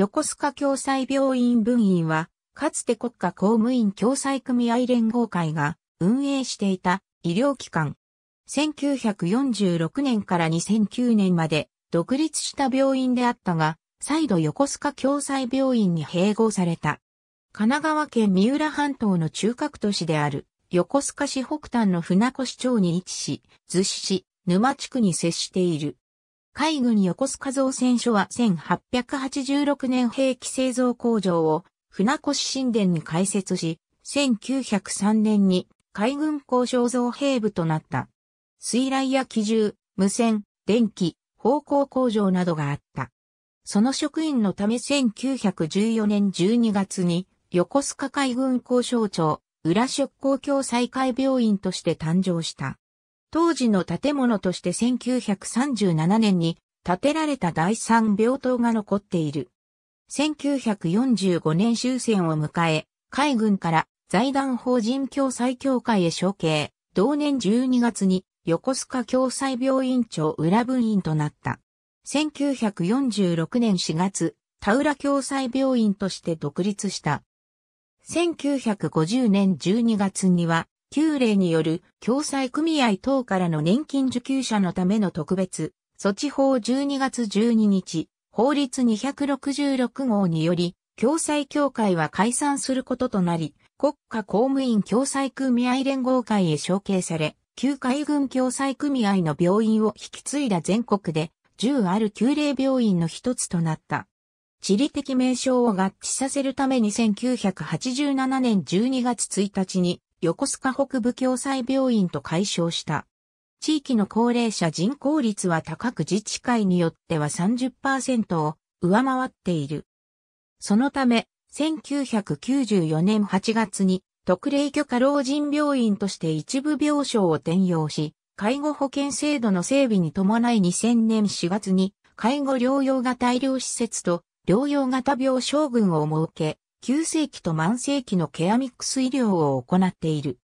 横須賀共済病院分院は、かつて国家公務員共済組合連合会が運営していた医療機関。1946年から2009年まで独立した病院であったが、再度横須賀共済病院に併合された。神奈川県三浦半島の中核都市である横須賀市北端の船越町に位置し、逗子市沼地区に接している。海軍横須賀造船所は1886年兵器製造工場を船越神殿に開設し、1903年に海軍工商造兵部となった。水雷や機銃、無線、電気、方向工場などがあった。その職員のため1914年12月に横須賀海軍工商庁、裏出港協再開病院として誕生した。当時の建物として1937年に建てられた第三病棟が残っている。1945年終戦を迎え、海軍から財団法人共済協会へ承継、同年12月に横須賀共済病院長裏分院となった。1946年4月、田浦共済病院として独立した。1950年12月には、旧例による共済組合等からの年金受給者のための特別措置法12月12日、法律266号により、共済協会は解散することとなり、国家公務員共済組合連合会へ承継され、旧海軍共済組合の病院を引き継いだ全国で10ある旧例病院の一つとなった。地理的名称を合致させるために1987年12月1日に横須賀北部共済病院と解消した。地域の高齢者人口率は高く自治会によっては30%を上回っている。そのため、1994年8月に特例許可老人病院として一部病床を転用し、介護保険制度の整備に伴い2000年4月に介護療養型医療施設と療養型病床群を設け、急世紀と慢世紀のケアミックス医療を行っている。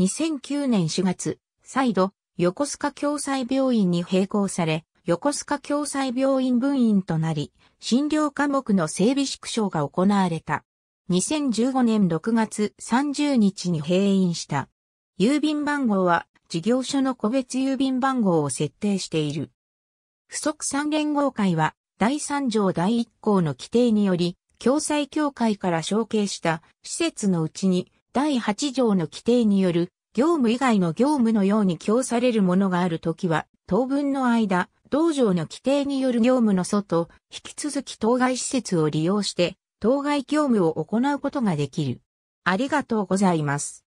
2009年4月、再度、横須賀共済病院に並行され、横須賀共済病院分院となり、診療科目の整備縮小が行われた。2015年6月30日に閉院した。郵便番号は事業所の個別郵便番号を設定している。不足三連合会は第三条第一項の規定により、共済協会から承継した施設のうちに第8条の規定による業務以外の業務のように供されるものがあるときは、当分の間、道場の規定による業務の外、引き続き当該施設を利用して、当該業務を行うことができる。ありがとうございます。